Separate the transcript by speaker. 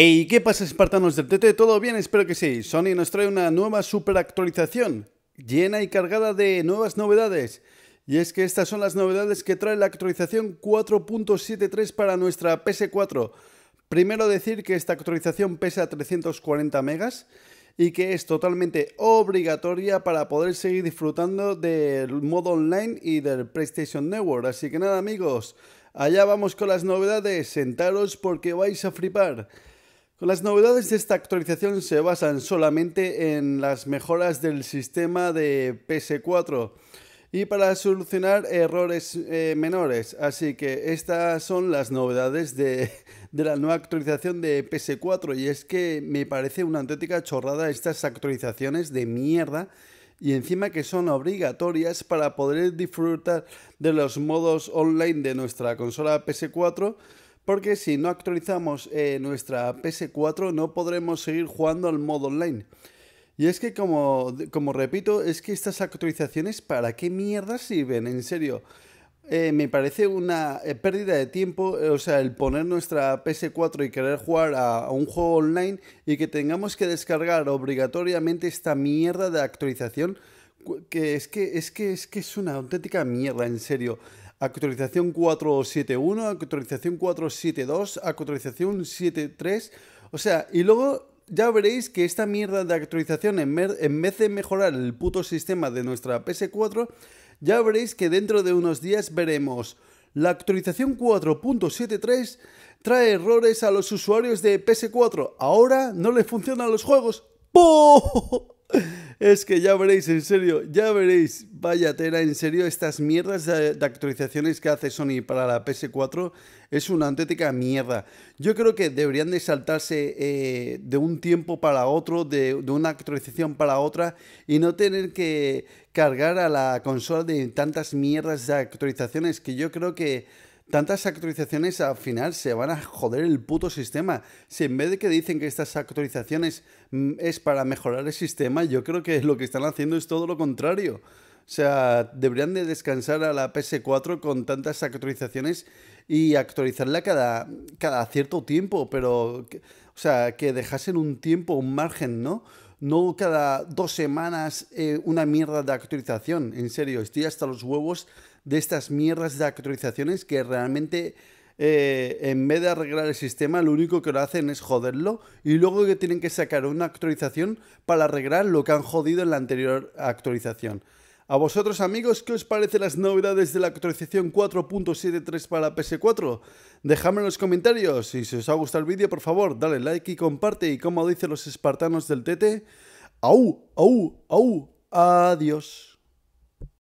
Speaker 1: Hey, ¿qué pasa espartanos del TT? ¿Todo bien? Espero que sí. Sony nos trae una nueva super actualización, llena y cargada de nuevas novedades. Y es que estas son las novedades que trae la actualización 4.73 para nuestra PS4. Primero decir que esta actualización pesa 340 megas y que es totalmente obligatoria para poder seguir disfrutando del modo online y del PlayStation Network. Así que nada amigos, allá vamos con las novedades, sentaros porque vais a flipar. Las novedades de esta actualización se basan solamente en las mejoras del sistema de PS4 y para solucionar errores eh, menores. Así que estas son las novedades de, de, la nueva actualización de PS4 y es que me parece una auténtica chorrada estas actualizaciones de mierda y encima que son obligatorias para poder disfrutar de los modos online de nuestra consola PS4 porque si no actualizamos eh, nuestra PS4 no podremos seguir jugando al modo online. Y es que como, repito, es que estas actualizaciones para qué mierda sirven, en serio. Eh, me parece una eh, pérdida de tiempo, o sea, el poner nuestra PS4 y querer jugar a, a, un juego online y que tengamos que descargar obligatoriamente esta mierda de actualización, que es que es que es que es una auténtica mierda, en serio actualización 471, actualización 472, actualización 73. O sea, y luego ya veréis que esta mierda de actualización, en, vez de mejorar el puto sistema de nuestra PS4, ya veréis que dentro de unos días veremos la actualización 4.73 trae errores a los usuarios de PS4. Ahora no le funcionan los juegos. ¡Pum! Es que ya veréis, en serio, ya veréis. Vaya tela, en serio, estas mierdas de, actualizaciones que hace Sony para la PS4 es una auténtica mierda. Yo creo que deberían de saltarse eh, de un tiempo para otro, de, una actualización para otra, y no tener que cargar a la consola de tantas mierdas de actualizaciones que yo creo que Tantas actualizaciones al final se van a joder el puto sistema. Si en vez de que dicen que estas actualizaciones mm, es para mejorar el sistema, yo creo que lo que están haciendo es todo lo contrario. O sea, deberían de descansar a la PS4 con tantas actualizaciones y actualizarla cada, cada cierto tiempo, pero, o sea, que dejasen un tiempo, un margen, ¿no? no cada dos semanas eh, una mierda de actualización. En serio, estoy hasta los huevos de estas mierdas de actualizaciones que realmente eh, en vez de arreglar el sistema, lo único que lo hacen es joderlo y luego que tienen que sacar una actualización para arreglar lo que han jodido en la anterior actualización. A vosotros amigos, ¿qué os parecen las novedades de la actualización 4.73 para PS4? Dejadme en los comentarios y si os ha gustado el vídeo, por favor, dale like y comparte y como dicen los espartanos del TT, ¡au, au, au! Adiós.